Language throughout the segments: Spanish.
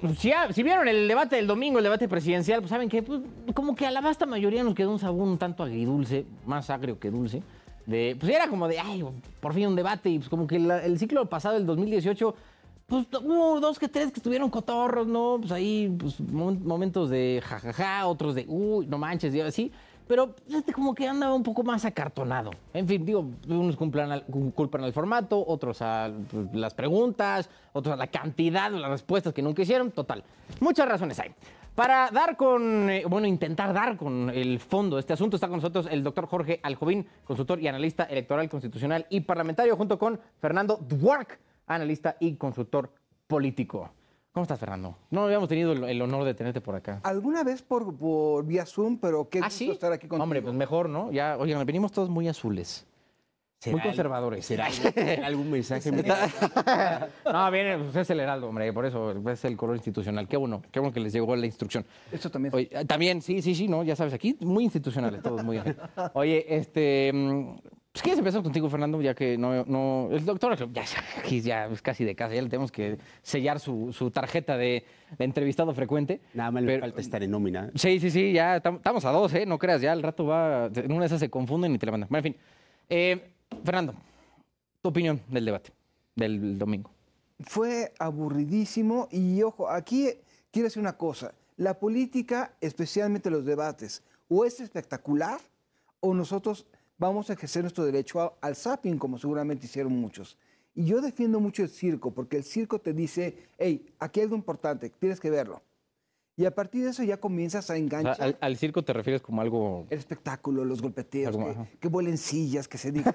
Pues, si, si, vieron el debate del domingo, el debate presidencial, pues saben que pues, como que a la vasta mayoría nos quedó un sabor un tanto agridulce, más agrio que dulce. De, pues era como de, ay, por fin un debate. Y pues como que el ciclo pasado, el 2018, pues hubo dos que tres que estuvieron cotorros, ¿no? Pues ahí, pues momentos de jajaja, otros de, uy, no manches, y así pero pues, este como que andaba un poco más acartonado. En fin, digo, unos culpan al, formato, otros a pues, las preguntas, otros a la cantidad de las respuestas que nunca hicieron. Total, muchas razones hay. Para dar con, eh, bueno, intentar dar con el fondo de este asunto, está con nosotros el doctor Jorge Aljovín, consultor y analista electoral, constitucional y parlamentario, junto con Fernando Dwork, analista y consultor político. ¿Cómo estás, Fernando? No habíamos tenido el, honor de tenerte por acá. Alguna vez por, por vía Zoom, pero qué ah, gusto estar aquí contigo. Hombre, pues mejor, ¿no? Ya, oigan, venimos todos muy azules. muy conservadores. ¿Será algún mensaje? no, viene, pues es el heraldo, hombre, por eso es el color institucional. Qué bueno, qué bueno que les llegó la instrucción. Eso también. también, sí, sí, sí, ¿no? Ya sabes, aquí muy institucionales, todos muy... Oye, este... Mm, pues ¿Quiénes empezar contigo, Fernando? Ya que no. no el doctor ya, ya es casi de casa, ya le tenemos que sellar su, tarjeta de, entrevistado frecuente. Nada más le falta estar en nómina. ¿eh? Sí, sí, sí, ya estamos a dos, ¿eh? No creas, ya el rato va. En una de esas se confunden y te la mandan. Bueno, en fin. Eh, Fernando, tu opinión del debate del domingo. Fue aburridísimo y ojo, aquí quiero decir una cosa. La política, especialmente los debates, o es espectacular o nosotros vamos a ejercer nuestro derecho al zapping, como seguramente hicieron muchos. Y yo defiendo mucho el circo, porque el circo te dice, hey, aquí hay algo importante, tienes que verlo. Y a partir de eso ya comienzas a enganchar. al, circo te refieres como algo. El espectáculo, los golpeteos, que, vuelen sillas, que se digan.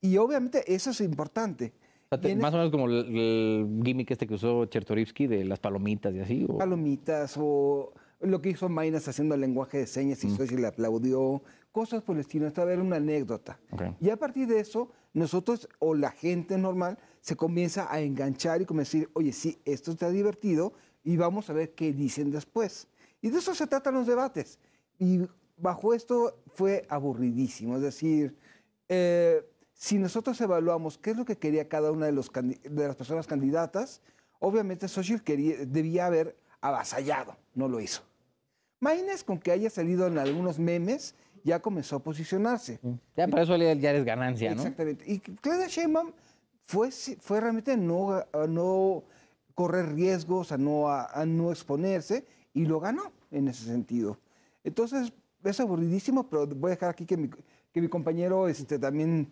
y obviamente eso es importante. más o menos como el, gimmick este que usó Chertorivsky de las palomitas y así. Palomitas o lo que hizo maynas haciendo el lenguaje de señas y mm. Sochi le aplaudió cosas por el estilo, hasta ver una anécdota. Y a partir de eso, nosotros o la gente normal se comienza a enganchar y a decir, oye, sí, esto está divertido y vamos a ver qué dicen después. Y de eso se tratan los debates. Y bajo esto fue aburridísimo, es decir, eh, si nosotros evaluamos qué es lo que quería cada una de, los de las personas candidatas, obviamente Social quería, debía haber avasallado, no lo hizo. Maines con que haya salido en algunos memes ya comenzó a posicionarse. Ya para eso ya es ganancia, ¿no? Exactamente. Y Claudia Sheinbaum fue, fue realmente no, no correr riesgos, a no, a, no exponerse, y lo ganó en ese sentido. Entonces, es aburridísimo, pero voy a dejar aquí que mi, que mi compañero este, también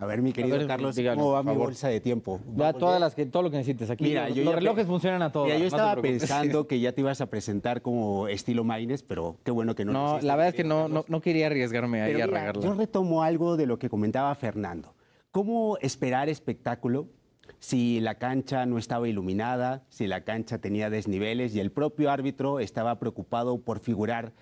a ver, mi querido Carlos, ¿cómo va mi bolsa de tiempo? Va todas las que, todo lo que necesites aquí. Mira, los, relojes funcionan a todos. yo estaba pensando que ya te ibas a presentar como estilo Maines, pero qué bueno que no. No, la verdad es que no, no, quería arriesgarme ahí a regarlo. Yo retomo algo de lo que comentaba Fernando. ¿Cómo esperar espectáculo si la cancha no estaba iluminada, si la cancha tenía desniveles y el propio árbitro estaba preocupado por figurar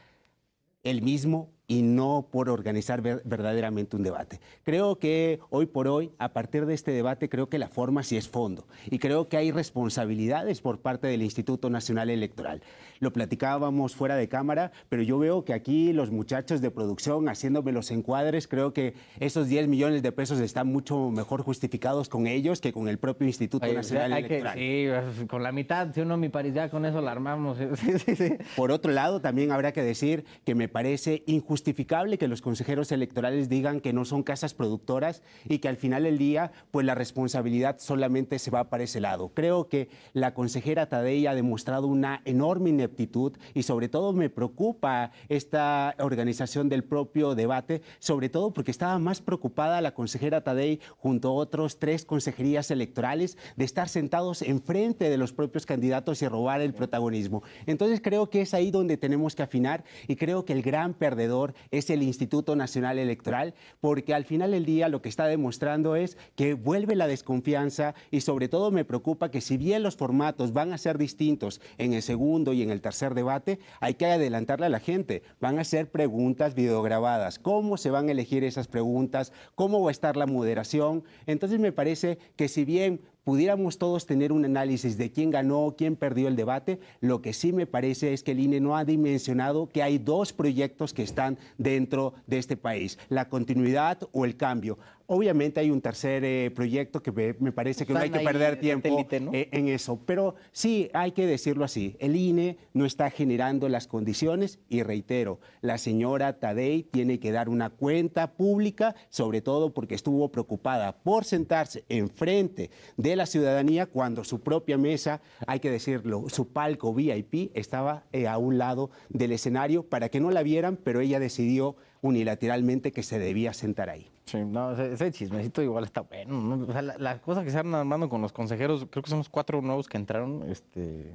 el mismo y no por organizar verdaderamente un debate. Creo que hoy por hoy, a partir de este debate, creo que la forma sí es fondo y creo que hay responsabilidades por parte del Instituto Nacional Electoral. Lo platicábamos fuera de cámara, pero yo veo que aquí los muchachos de producción haciéndome los encuadres, creo que esos 10 millones de pesos están mucho mejor justificados con ellos que con el propio Instituto Nacional Electoral. sí, pues, con la mitad, si uno mi paridad, con eso la armamos. por otro lado, también habrá que decir que me parece injusto Justificable que los consejeros electorales digan que no son casas productoras y que al final del día, pues la responsabilidad solamente se va para ese lado. Creo que la consejera Tadei ha demostrado una enorme ineptitud y sobre todo me preocupa esta organización del propio debate, sobre todo porque estaba más preocupada la consejera Tadei junto a otros tres consejerías electorales de estar sentados enfrente de los propios candidatos y robar el protagonismo. Entonces creo que es ahí donde tenemos que afinar y creo que el gran perdedor es el Instituto Nacional Electoral, porque al final del día lo que está demostrando es que vuelve la desconfianza y sobre todo me preocupa que si bien los formatos van a ser distintos en el segundo y en el tercer debate, hay que adelantarle a la gente. Van a ser preguntas videograbadas. ¿Cómo se van a elegir esas preguntas? ¿Cómo va a estar la moderación? Entonces me parece que si bien pudiéramos todos tener un análisis de quién ganó, quién perdió el debate, lo que sí me parece es que el INE no ha dimensionado que hay dos proyectos que están dentro de este país, la continuidad o el cambio. Obviamente hay un tercer eh, proyecto que me, parece que no hay que perder tiempo e-, en eso, pero sí hay que decirlo así, el INE no está generando las condiciones y reitero, la señora Tadei tiene que dar una cuenta pública, sobre todo porque estuvo preocupada por sentarse enfrente de la ciudadanía cuando su propia mesa, hay que decirlo, su palco VIP estaba eh, a un lado del escenario para que no la vieran, pero ella decidió unilateralmente que se debía sentar ahí. Sí, no, ese, chismecito igual está bueno. O sea, las la cosas que se han armando con los consejeros, creo que son los cuatro nuevos que entraron, este,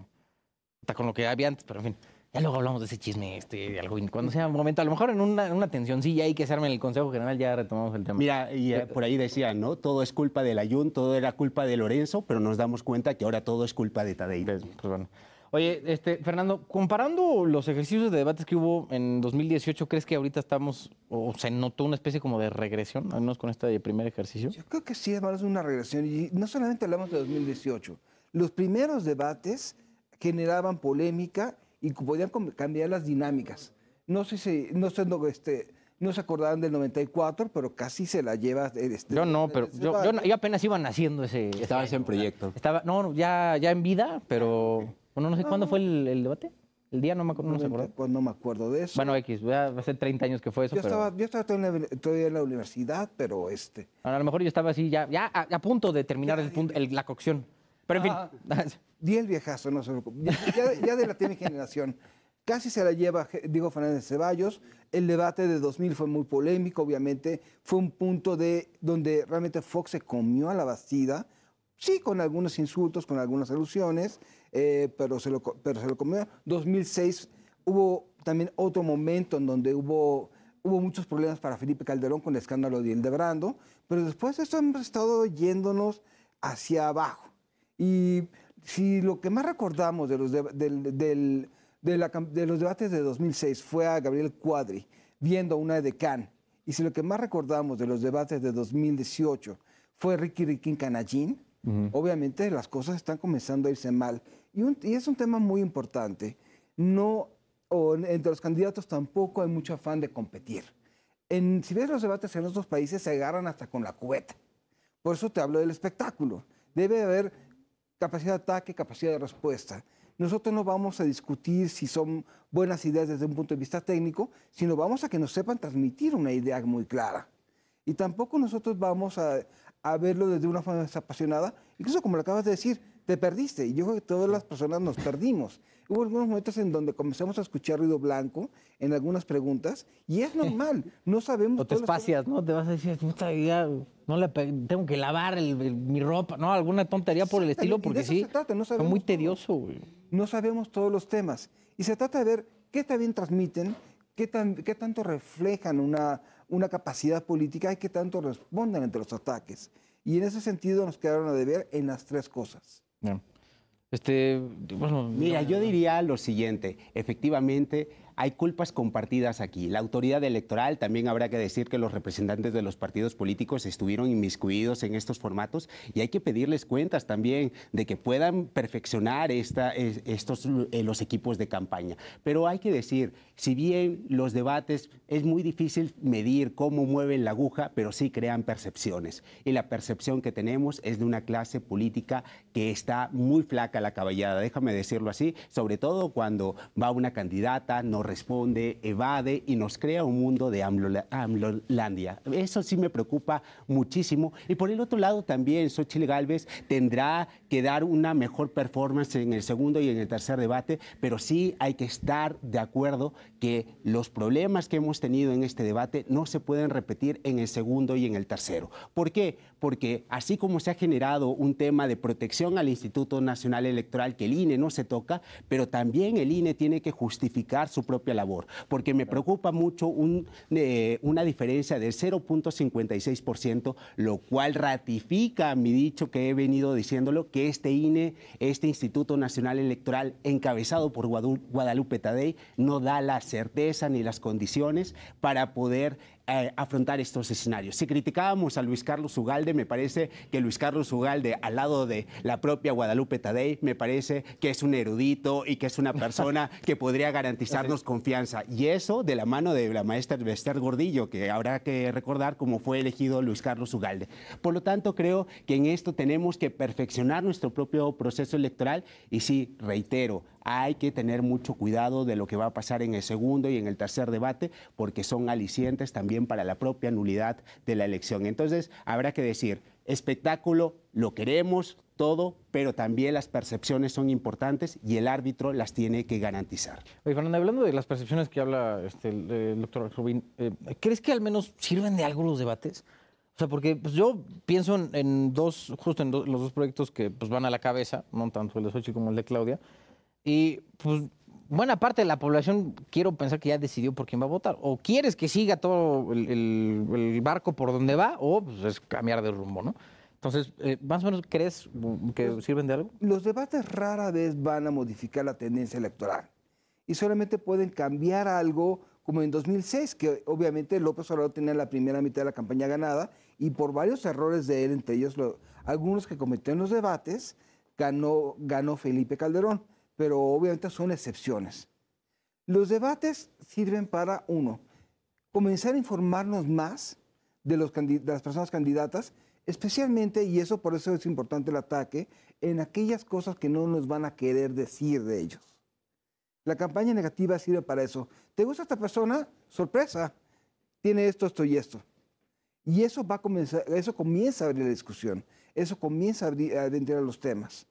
hasta con lo que había antes, pero en fin. Ya luego hablamos de ese chisme, este, algo, cuando sea un momento, a lo mejor en una, una ya hay que se en el Consejo General ya retomamos el tema. Mira, y eh, por ahí decía, ¿no? Todo es culpa del Ayun, todo era culpa de Lorenzo, pero nos damos cuenta que ahora todo es culpa de Tadei. pues, pues bueno. Oye, este, Fernando, comparando los ejercicios de debates que hubo en 2018, ¿crees que ahorita estamos o se notó una especie como de regresión, al menos con este primer ejercicio? Yo creo que sí, es una regresión. Y no solamente hablamos de 2018. Los primeros debates generaban polémica y podían cambiar las dinámicas. No sé si, no sé, no, este, se acordaban del 94, pero casi se la lleva. Eh, este, yo no, pero yo, apenas iba naciendo ese. estaba en proyecto. Estaba, no, ya, ya en vida, pero. Ah, bueno, no sé cuándo fue el, debate. El día no me acuerdo, no, acuerdo. Pues no me acuerdo de eso. Bueno, X, hace 30 años que fue eso. Yo estaba, yo estaba todavía, en la, universidad, pero este. a lo mejor yo estaba así, ya, ya a, punto de terminar el la cocción. Pero en fin. Ah, di el viejazo, no se Ya, de la tiene generación. Casi se la lleva, digo Fernández Ceballos. El debate de 2000 fue muy polémico, obviamente. Fue un punto de donde realmente Fox se comió a la bastida. Sí, con algunos insultos, con algunas alusiones, eh, pero, se lo, pero se lo comió. 2006 hubo también otro momento en donde hubo, hubo muchos problemas para Felipe Calderón con el escándalo de Hildebrando, pero después eso hemos estado yéndonos hacia abajo. Y si lo que más recordamos de los, de, de la, de los debates de 2006 fue a Gabriel Cuadri viendo una Can, y si lo que más recordamos de los debates de 2018 fue Ricky Riquín Canallín, obviamente las cosas están comenzando a irse mal. Y, es un tema muy importante. No, entre los candidatos tampoco hay mucho afán de competir. En, si ves los debates en otros países, se agarran hasta con la cubeta. Por eso te hablo del espectáculo. Debe haber capacidad de ataque, capacidad de respuesta. Nosotros no vamos a discutir si son buenas ideas desde un punto de vista técnico, sino vamos a que nos sepan transmitir una idea muy clara. Y tampoco nosotros vamos a, a verlo desde una forma desapasionada. Incluso como lo acabas de decir, te perdiste. Y yo creo que todas las personas nos perdimos. Hubo algunos momentos en donde comenzamos a escuchar ruido blanco en algunas preguntas y es normal, no sabemos... O te espacias, ¿no? Te vas a decir, puta, no tengo que lavar mi ropa, ¿no? Alguna tontería por el estilo, porque sí, es muy tedioso. No sabemos todos los temas y se trata de ver qué bien transmiten, qué, qué tanto reflejan una, una capacidad política y que tanto respondan ante los ataques. Y en ese sentido nos quedaron a deber en las tres cosas. Este, Mira, yo diría lo siguiente, efectivamente hay culpas compartidas aquí. La autoridad electoral, también habrá que decir que los representantes de los partidos políticos estuvieron inmiscuidos en estos formatos y hay que pedirles cuentas también de que puedan perfeccionar esta, estos, eh, los equipos de campaña. Pero hay que decir, si bien los debates es muy difícil medir cómo mueven la aguja, pero sí crean percepciones. Y la percepción que tenemos es de una clase política que está muy flaca la caballada, déjame decirlo así, sobre todo cuando va una candidata, no responde, evade y nos crea un mundo de AMLOlandia. Eso sí me preocupa muchísimo. Y por el otro lado también, Xochitl Galvez tendrá que dar una mejor performance en el segundo y en el tercer debate, pero sí hay que estar de acuerdo que los problemas que hemos tenido en este debate no se pueden repetir en el segundo y en el tercero. ¿Por qué? Porque así como se ha generado un tema de protección al Instituto Nacional Electoral, que el INE no se toca, pero también el INE tiene que justificar su labor, porque me preocupa mucho eh, una diferencia del 0.56%, lo cual ratifica mi dicho que he venido diciéndolo, que este INE, este Instituto Nacional Electoral encabezado por Guadalupe Tadei, no da la certeza ni las condiciones para poder eh, afrontar estos escenarios. Si criticábamos a Luis Carlos Ugalde, me parece que Luis Carlos Ugalde, al lado de la propia Guadalupe Tadei, me parece que es un erudito y que es una persona que podría garantizarnos confianza. Y eso de la mano de la maestra Esther Gordillo, que habrá que recordar cómo fue elegido Luis Carlos Ugalde. Por lo tanto, creo que en esto tenemos que perfeccionar nuestro propio proceso electoral y sí, reitero, hay que tener mucho cuidado de lo que va a pasar en el segundo y en el tercer debate, porque son alicientes también para la propia nulidad de la elección. Entonces, habrá que decir, espectáculo, lo queremos todo, pero también las percepciones son importantes y el árbitro las tiene que garantizar. Oye, Fernanda, hablando de las percepciones que habla este, el, doctor Rubín, eh, ¿crees que al menos sirven de algo los debates? O sea, porque pues, yo pienso en, dos, justo en los dos proyectos que pues, van a la cabeza, no tanto el de Sochi como el de Claudia, y pues buena parte de la población quiero pensar que ya decidió por quién va a votar. O quieres que siga todo el, barco por donde va, o pues, es cambiar de rumbo, ¿no? Entonces, eh, más o menos, ¿crees que sirven de algo? Los debates rara vez van a modificar la tendencia electoral y solamente pueden cambiar algo como en 2006, que obviamente López Obrador tenía la primera mitad de la campaña ganada y por varios errores de él, entre ellos algunos que cometió en los debates, ganó, ganó Felipe Calderón pero obviamente son excepciones. Los debates sirven para, uno, comenzar a informarnos más de, las personas candidatas, especialmente, y eso por eso es importante el ataque, en aquellas cosas que no nos van a querer decir de ellos. La campaña negativa sirve para eso. ¿Te gusta esta persona? Sorpresa. Tiene esto, esto y esto. Y eso va eso comienza a abrir la discusión, eso comienza a, adentrar a los temas.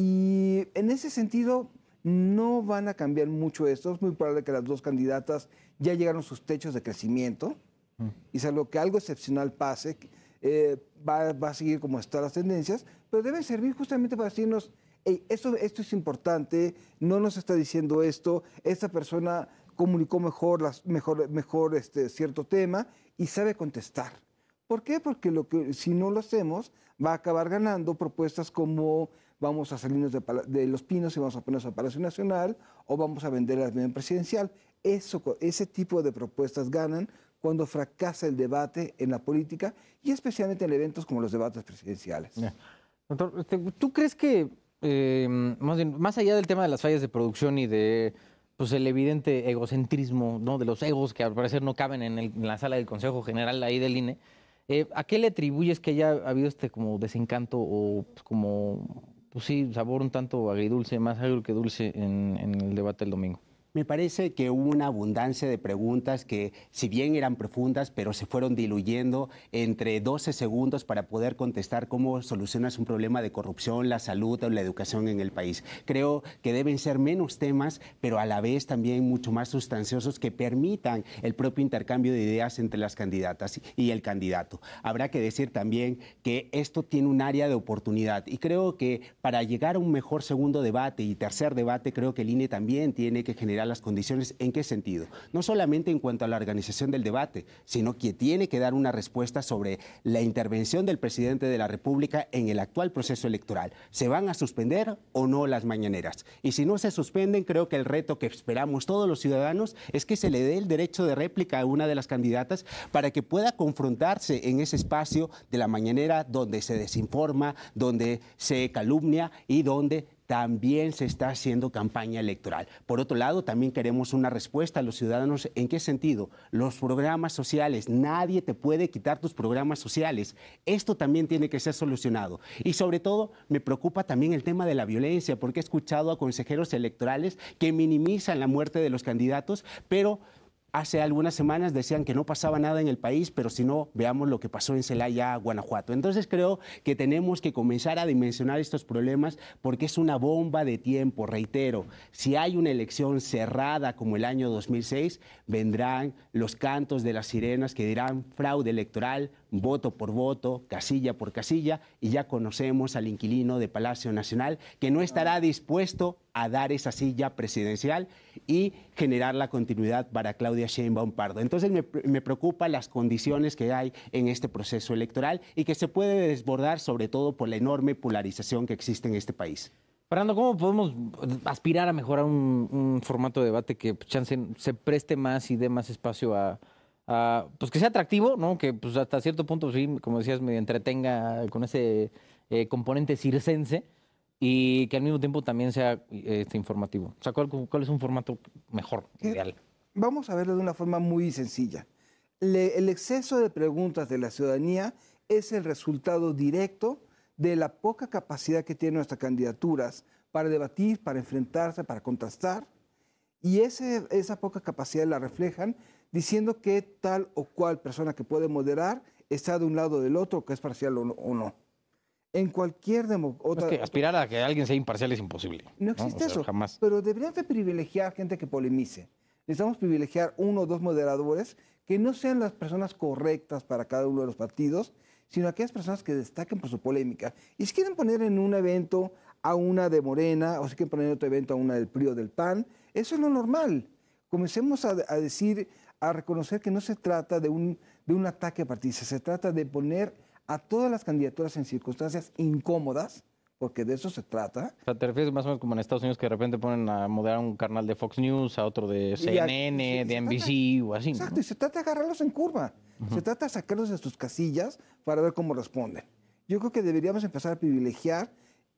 Y en ese sentido, no van a cambiar mucho esto. Es muy probable que las dos candidatas ya llegaron a sus techos de crecimiento. Mm. Y salvo que algo excepcional pase, eh, va, a seguir como están las tendencias, pero debe servir justamente para decirnos, esto, es importante, no nos está diciendo esto, esta persona comunicó mejor, las, mejor, mejor este, cierto tema y sabe contestar. ¿Por qué? Porque lo que, si no lo hacemos, va a acabar ganando propuestas como vamos a salirnos de, Los Pinos y vamos a ponernos al Palacio Nacional o vamos a vender la Unión Presidencial. Eso, ese tipo de propuestas ganan cuando fracasa el debate en la política y especialmente en eventos como los debates presidenciales. Doctor, este, ¿tú crees que, em, más, allá del tema de las fallas de producción y de pues el evidente egocentrismo ¿no? de los egos que al parecer no caben en, la sala del Consejo General ahí del INE. Eh, ¿A qué le atribuyes que haya habido este como desencanto o pues, como pues sí, sabor un tanto agridulce, más agrio que dulce en, en el debate del domingo. Me parece que hubo una abundancia de preguntas que, si bien eran profundas, pero se fueron diluyendo entre 12 segundos para poder contestar cómo solucionas un problema de corrupción, la salud o la educación en el país. Creo que deben ser menos temas, pero a la vez también mucho más sustanciosos que permitan el propio intercambio de ideas entre las candidatas y el candidato. Habrá que decir también que esto tiene un área de oportunidad y creo que para llegar a un mejor segundo debate y tercer debate, creo que el INE también tiene que generar las condiciones, ¿en qué sentido? No solamente en cuanto a la organización del debate, sino que tiene que dar una respuesta sobre la intervención del presidente de la República en el actual proceso electoral. ¿Se van a suspender o no las mañaneras? Y si no se suspenden, creo que el reto que esperamos todos los ciudadanos es que se le dé el derecho de réplica a una de las candidatas para que pueda confrontarse en ese espacio de la mañanera donde se desinforma, donde se calumnia y donde también se está haciendo campaña electoral. Por otro lado, también queremos una respuesta a los ciudadanos. ¿En qué sentido? Los programas sociales. Nadie te puede quitar tus programas sociales. Esto también tiene que ser solucionado. Y sobre todo, me preocupa también el tema de la violencia, porque he escuchado a consejeros electorales que minimizan la muerte de los candidatos, pero Hace algunas semanas decían que no pasaba nada en el país, pero si no, veamos lo que pasó en Celaya, Guanajuato. Entonces creo que tenemos que comenzar a dimensionar estos problemas porque es una bomba de tiempo, reitero. Si hay una elección cerrada como el año 2006, vendrán los cantos de las sirenas que dirán fraude electoral, voto por voto, casilla por casilla, y ya conocemos al inquilino de Palacio Nacional que no estará dispuesto a dar esa silla presidencial y generar la continuidad para Claudia Sheinbaum Pardo. Entonces me, preocupan las condiciones que hay en este proceso electoral y que se puede desbordar sobre todo por la enorme polarización que existe en este país. Fernando, ¿cómo podemos aspirar a mejorar un, formato de debate que pues, chance se preste más y dé más espacio a, Ah, pues que sea atractivo, ¿no? Que pues, hasta cierto punto, sí, como decías, me entretenga con ese eh, componente circense y que al mismo tiempo también sea eh, este, informativo. O sea, ¿cuál, es un formato mejor, ideal? Vamos a verlo de una forma muy sencilla. el exceso de preguntas de la ciudadanía es el resultado directo de la poca capacidad que tienen nuestras candidaturas para debatir, para enfrentarse, para contrastar y esa poca capacidad la reflejan diciendo que tal o cual persona que puede moderar está de un lado o del otro, que es parcial o no. En cualquier democracia. Es que aspirar a que alguien sea imparcial es imposible. No existe eso. Jamás. Pero deberíamos de privilegiar gente que polemice. Necesitamos privilegiar uno o dos moderadores que no sean las personas correctas para cada uno de los partidos, sino aquellas personas que destaquen por su polémica. Y si quieren poner en un evento a una de Morena, o si quieren poner otro evento a una del PRI o del PAN. Eso es lo normal. Comencemos a, decir, a reconocer que no se trata de un, de un ataque partidista, se trata de poner a todas las candidaturas en circunstancias incómodas, porque de eso se trata. O sea, te refieres más o menos como en Estados Unidos que de repente ponen a moderar un canal de Fox News, a otro de CNN, de NBC o así. Exacto, y se trata de agarrarlos en curva, se trata de sacarlos de sus casillas para ver cómo responden. Yo creo que deberíamos empezar a privilegiar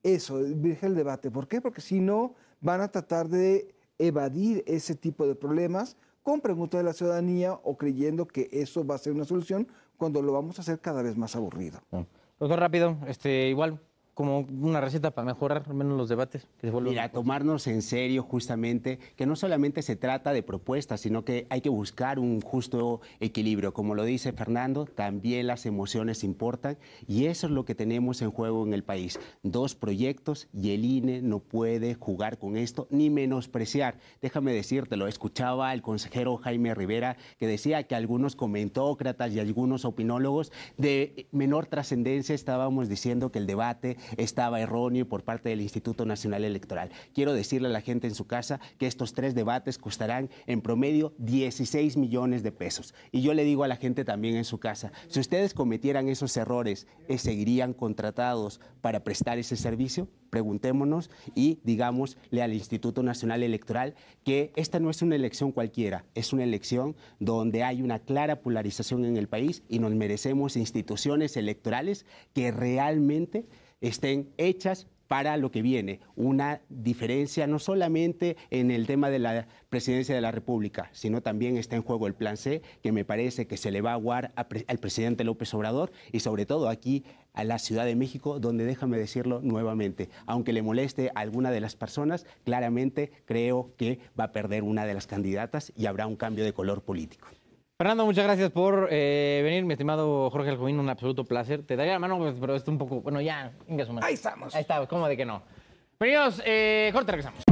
eso, virgen el debate. ¿Por qué? Porque si no, van a tratar de evadir ese tipo de problemas con preguntas de la ciudadanía o creyendo que eso va a ser una solución cuando lo vamos a hacer cada vez más aburrido. Doctor, rápido, este, igual, como una receta para mejorar al menos los debates. Que a Mira, tomarnos en serio justamente que no solamente se trata de propuestas, sino que hay que buscar un justo equilibrio. Como lo dice Fernando, también las emociones importan y eso es lo que tenemos en juego en el país. Dos proyectos y el INE no puede jugar con esto ni menospreciar. Déjame decirte, lo escuchaba el consejero Jaime Rivera que decía que algunos comentócratas y algunos opinólogos de menor trascendencia estábamos diciendo que el debate estaba erróneo por parte del Instituto Nacional Electoral. Quiero decirle a la gente en su casa que estos tres debates costarán en promedio 16 millones de pesos. Y yo le digo a la gente también en su casa, si ustedes cometieran esos errores, ¿eh, ¿seguirían contratados para prestar ese servicio? Preguntémonos y digámosle al Instituto Nacional Electoral que esta no es una elección cualquiera, es una elección donde hay una clara polarización en el país y nos merecemos instituciones electorales que realmente estén hechas para lo que viene, una diferencia no solamente en el tema de la presidencia de la República, sino también está en juego el plan C, que me parece que se le va a aguar al presidente López Obrador y sobre todo aquí a la Ciudad de México, donde déjame decirlo nuevamente, aunque le moleste a alguna de las personas, claramente creo que va a perder una de las candidatas y habrá un cambio de color político. Fernando, muchas gracias por eh, venir, mi estimado Jorge Alcubín, un absoluto placer. Te daría la mano, pues, pero esto un poco. Bueno, ya, Ahí estamos. Ahí estamos, ¿cómo de que no? Bienvenidos, Jorge, eh, regresamos.